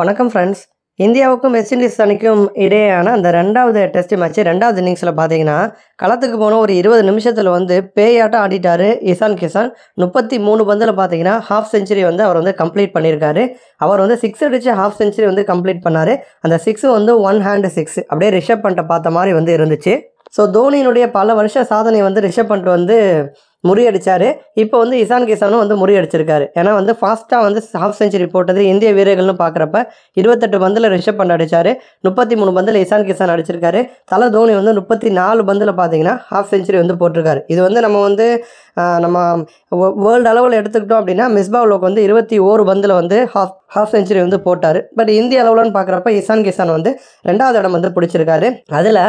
வணக்கம் ஃப்ரெண்ட்ஸ் இந்தியாவுக்கும் west Indies அணிக்கும் இடையேயான அந்த ரெண்டாவது டெஸ்ட் மேட்ச் ரெண்டாவது இன்னிங்ஸில் பார்த்தீங்கன்னா களத்துக்கு போன ஒரு இருபது நிமிஷத்தில் வந்து பேயாட்டம் ஆடிட்டார் இசான் கிசான் முப்பத்தி மூணு பந்தில் பார்த்தீங்கன்னா ஹாஃப் செஞ்சுரி வந்து அவர் வந்து கம்ப்ளீட் பண்ணியிருக்காரு அவர் வந்து சிக்ஸ் அடித்து ஹாஃப் செஞ்சுரி வந்து கம்ப்ளீட் பண்ணார் அந்த சிக்ஸு வந்து ஒன் ஹேண்டு சிக்ஸ் அப்படியே ரிஷப் பண்ணிட்ட பார்த்த மாதிரி வந்து இருந்துச்சு ஸோ தோனியினுடைய பல வருஷ சாதனை வந்து ரிஷப் பண்ட் வந்து முறியடிச்சார் இப்போ வந்து இசான் கிசானும் வந்து முறியடிச்சிருக்காரு ஏன்னா வந்து ஃபாஸ்ட்டாக வந்து ஹாஃப் செஞ்சுரி போட்டது இந்திய வீரர்கள்னு பார்க்குறப்ப இருபத்தெட்டு பந்தில் ரிஷப் பண்ட் அடித்தார் முப்பத்தி மூணு பந்தில் இசான் கிசான் அடிச்சிருக்காரு தலை தோனி வந்து முப்பத்தி நாலு பந்தில் பார்த்தீங்கன்னா ஹாஃப் செஞ்சுரி வந்து போட்டிருக்காரு இது வந்து நம்ம வந்து நம்ம வேர்ல்டு அளவில் எடுத்துக்கிட்டோம் அப்படின்னா மிஸ்பா லோக் வந்து இருபத்தி ஓரு பந்தில் வந்து ஹாஃப் ஹாஃப் செஞ்சுரி வந்து போட்டார் பட் இந்திய அளவில்னு பார்க்குறப்ப இசான் கிசான் வந்து ரெண்டாவது இடம் வந்து பிடிச்சிருக்காரு அதில்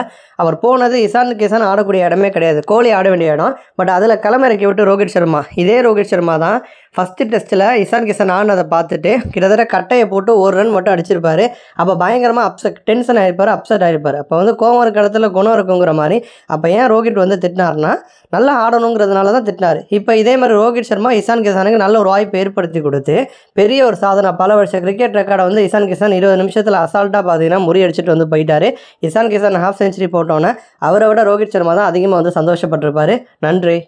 அவர் போனது இசான் கிசான் ஆடக்கூடிய இடமே கிடையாது கோலி ஆட வேண்டிய இடம் பட் அதில் களமிறக்கி விட்டு ரோஹித் சர்மா இதே ரோஹித் சர்மா தான் ஃபஸ்ட்டு டெஸ்ட்டில் இசான் கிஷன் ஆனதை பார்த்துட்டு கிட்டத்தட்ட கட்டையை போட்டு ஒரு ரன் மட்டும் அடிச்சிருப்பார் அப்போ பயங்கரமாக அப்செட் டென்ஷன் ஆகிருப்பார் அப்செட் ஆகிருப்பார் அப்போ வந்து கோவம் இருக்கிற இடத்துல குணம் இருக்குங்கிற மாதிரி அப்போ ஏன் ரோஹித் வந்து திட்டினார்னா நல்லா ஆடணுங்கிறதுனால தான் திட்டினார் இப்போ இதே மாதிரி ரோஹித் சர்மா இசான் கிஷானுக்கு நல்ல ஒரு வாய்ப்பு ஏற்படுத்தி கொடுத்து பெரிய ஒரு சாதனை பல வருஷம் கிரிக்கெட் ரெக்கார்டை வந்து இசான் கிஷான் இருபது நிமிஷத்தில் அசால்ட்டாக பார்த்தீங்கன்னா முறியடிச்சிட்டு வந்து போயிட்டார் இசான் கிஷான் ஹாஃப் செஞ்சுரி போட்டோன்னே அவரை விட ரோஹித் சர்மா தான் அதிகமாக வந்து சந்தோஷப்பட்டிருப்பார் நன்றி